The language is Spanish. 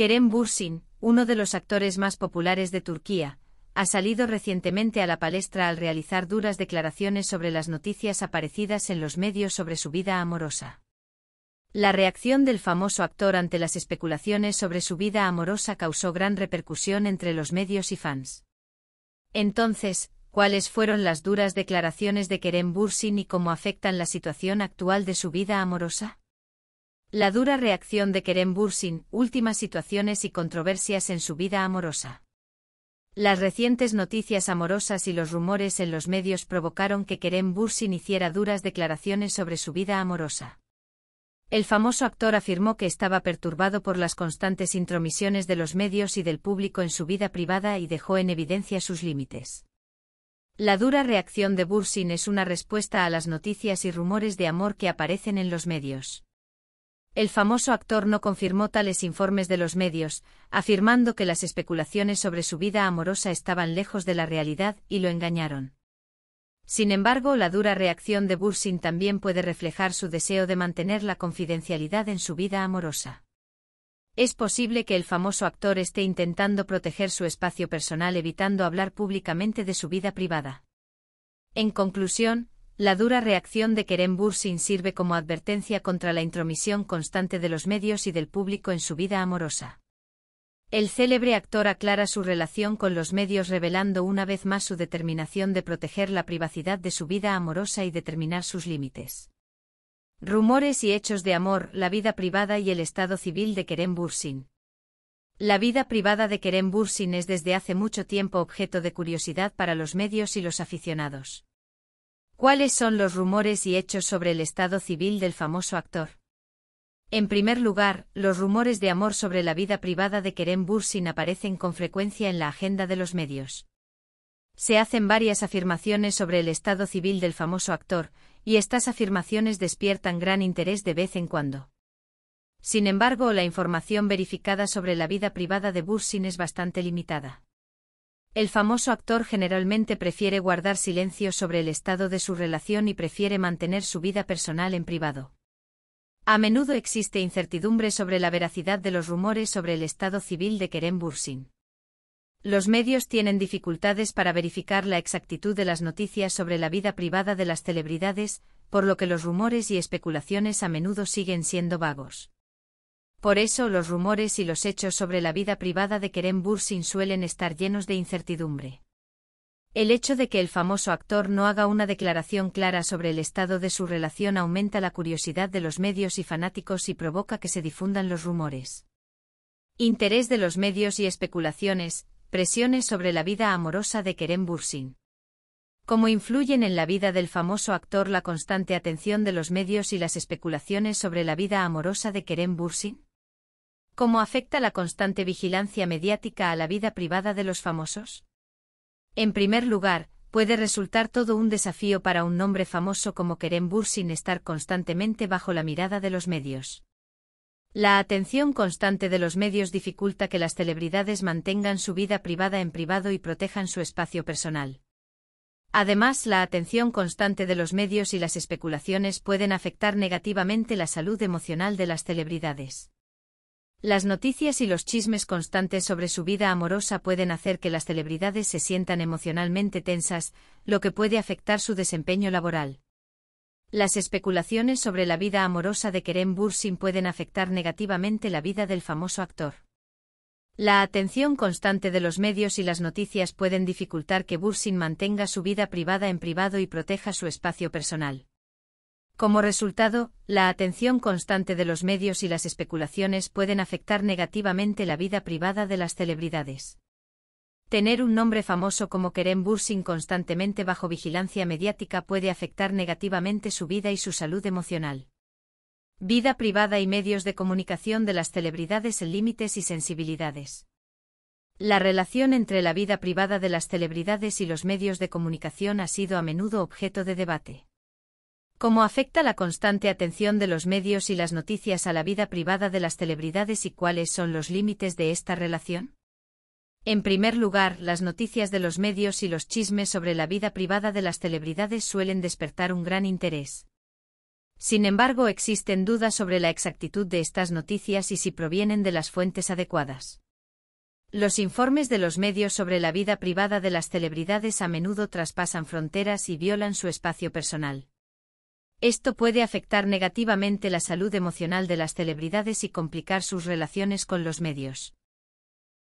Kerem Bursin, uno de los actores más populares de Turquía, ha salido recientemente a la palestra al realizar duras declaraciones sobre las noticias aparecidas en los medios sobre su vida amorosa. La reacción del famoso actor ante las especulaciones sobre su vida amorosa causó gran repercusión entre los medios y fans. Entonces, ¿cuáles fueron las duras declaraciones de Kerem Bursin y cómo afectan la situación actual de su vida amorosa? La dura reacción de Kerem Bursin, últimas situaciones y controversias en su vida amorosa. Las recientes noticias amorosas y los rumores en los medios provocaron que Kerem Bursin hiciera duras declaraciones sobre su vida amorosa. El famoso actor afirmó que estaba perturbado por las constantes intromisiones de los medios y del público en su vida privada y dejó en evidencia sus límites. La dura reacción de Bursin es una respuesta a las noticias y rumores de amor que aparecen en los medios. El famoso actor no confirmó tales informes de los medios, afirmando que las especulaciones sobre su vida amorosa estaban lejos de la realidad y lo engañaron. Sin embargo, la dura reacción de Bursin también puede reflejar su deseo de mantener la confidencialidad en su vida amorosa. Es posible que el famoso actor esté intentando proteger su espacio personal evitando hablar públicamente de su vida privada. En conclusión, la dura reacción de Kerem Bursin sirve como advertencia contra la intromisión constante de los medios y del público en su vida amorosa. El célebre actor aclara su relación con los medios revelando una vez más su determinación de proteger la privacidad de su vida amorosa y determinar sus límites. Rumores y hechos de amor, la vida privada y el estado civil de Kerem Bursin. La vida privada de Kerem Bursin es desde hace mucho tiempo objeto de curiosidad para los medios y los aficionados. ¿Cuáles son los rumores y hechos sobre el estado civil del famoso actor? En primer lugar, los rumores de amor sobre la vida privada de Kerem Bursin aparecen con frecuencia en la agenda de los medios. Se hacen varias afirmaciones sobre el estado civil del famoso actor, y estas afirmaciones despiertan gran interés de vez en cuando. Sin embargo, la información verificada sobre la vida privada de Bursin es bastante limitada. El famoso actor generalmente prefiere guardar silencio sobre el estado de su relación y prefiere mantener su vida personal en privado. A menudo existe incertidumbre sobre la veracidad de los rumores sobre el estado civil de Kerem Bursin. Los medios tienen dificultades para verificar la exactitud de las noticias sobre la vida privada de las celebridades, por lo que los rumores y especulaciones a menudo siguen siendo vagos. Por eso los rumores y los hechos sobre la vida privada de Kerem Bursin suelen estar llenos de incertidumbre. El hecho de que el famoso actor no haga una declaración clara sobre el estado de su relación aumenta la curiosidad de los medios y fanáticos y provoca que se difundan los rumores. Interés de los medios y especulaciones, presiones sobre la vida amorosa de Kerem Bursin. Cómo influyen en la vida del famoso actor la constante atención de los medios y las especulaciones sobre la vida amorosa de Kerem Bursin? ¿Cómo afecta la constante vigilancia mediática a la vida privada de los famosos? En primer lugar, puede resultar todo un desafío para un nombre famoso como Kerem Bursin sin estar constantemente bajo la mirada de los medios. La atención constante de los medios dificulta que las celebridades mantengan su vida privada en privado y protejan su espacio personal. Además, la atención constante de los medios y las especulaciones pueden afectar negativamente la salud emocional de las celebridades. Las noticias y los chismes constantes sobre su vida amorosa pueden hacer que las celebridades se sientan emocionalmente tensas, lo que puede afectar su desempeño laboral. Las especulaciones sobre la vida amorosa de Kerem Bursin pueden afectar negativamente la vida del famoso actor. La atención constante de los medios y las noticias pueden dificultar que Bursin mantenga su vida privada en privado y proteja su espacio personal. Como resultado, la atención constante de los medios y las especulaciones pueden afectar negativamente la vida privada de las celebridades. Tener un nombre famoso como Kerem Bursing constantemente bajo vigilancia mediática puede afectar negativamente su vida y su salud emocional. Vida privada y medios de comunicación de las celebridades en límites y sensibilidades. La relación entre la vida privada de las celebridades y los medios de comunicación ha sido a menudo objeto de debate cómo afecta la constante atención de los medios y las noticias a la vida privada de las celebridades y cuáles son los límites de esta relación? En primer lugar, las noticias de los medios y los chismes sobre la vida privada de las celebridades suelen despertar un gran interés. Sin embargo, existen dudas sobre la exactitud de estas noticias y si provienen de las fuentes adecuadas. Los informes de los medios sobre la vida privada de las celebridades a menudo traspasan fronteras y violan su espacio personal. Esto puede afectar negativamente la salud emocional de las celebridades y complicar sus relaciones con los medios.